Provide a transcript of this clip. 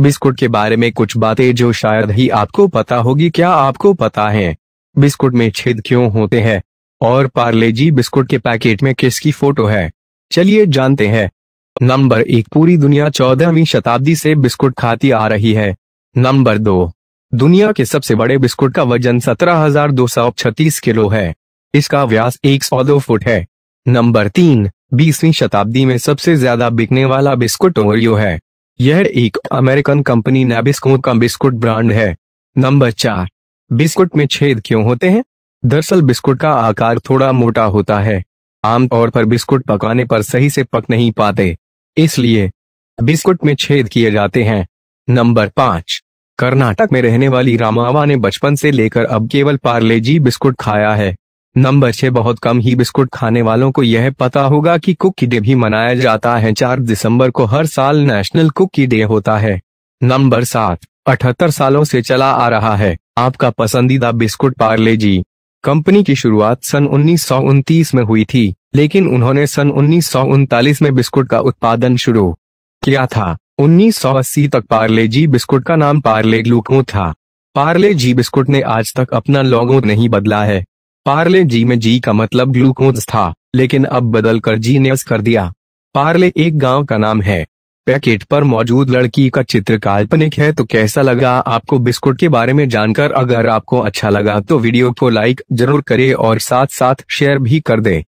biscuit के बारे में कुछ बातें जो शायद ही आपको पता होगी क्या आपको पता है बिस्कुट में छेद क्यों होते हैं और पार्ले जी बिस्कुट के पैकेट में किसकी फोटो है चलिए जानते हैं नंबर एक पूरी दुनिया चौदहवीं शताब्दी से बिस्कुट खाती आ रही है नंबर दो दुनिया के सबसे बड़े बिस्कुट का वजन छत्तीस किलो है इसका व्यास दो फुट है नंबर तीन बीसवीं शताब्दी में सबसे ज्यादा बिकने वाला बिस्कुट ओरियो है यह एक अमेरिकन कंपनी नबिस्को का बिस्कुट ब्रांड है नंबर चार बिस्कुट में छेद क्यों होते हैं दरअसल बिस्कुट का आकार थोड़ा मोटा होता है आमतौर पर बिस्कुट पकाने पर सही से पक नहीं पाते इसलिए बिस्कुट में छेद किए जाते हैं नंबर पांच कर्नाटक में रहने वाली रामावा ने बचपन से लेकर अब केवल पार्ले जी बिस्कुट खाया है नंबर छह बहुत कम ही बिस्कुट खाने वालों को यह पता होगा कि कुकी डे भी मनाया जाता है चार दिसंबर को हर साल नेशनल कुकी डे होता है नंबर सात अठहत्तर सालों से चला आ रहा है आपका पसंदीदा बिस्कुट पार्ले जी कंपनी की शुरुआत सन उन्नीस में हुई थी लेकिन उन्होंने सन उन्नीस में बिस्कुट का उत्पादन शुरू किया था 1980 तक पार्ले जी बिस्कुट का नाम पार्ले ग्लूको था पार्ले जी बिस्कुट ने आज तक अपना लोगो नहीं बदला है पार्ले जी में जी का मतलब ग्लूकोज था लेकिन अब बदल कर जीनियस कर दिया पार्ले एक गांव का नाम है पैकेट पर मौजूद लड़की का चित्र काल्पनिक है तो कैसा लगा आपको बिस्कुट के बारे में जानकर अगर आपको अच्छा लगा तो वीडियो को लाइक जरूर करें और साथ साथ शेयर भी कर दें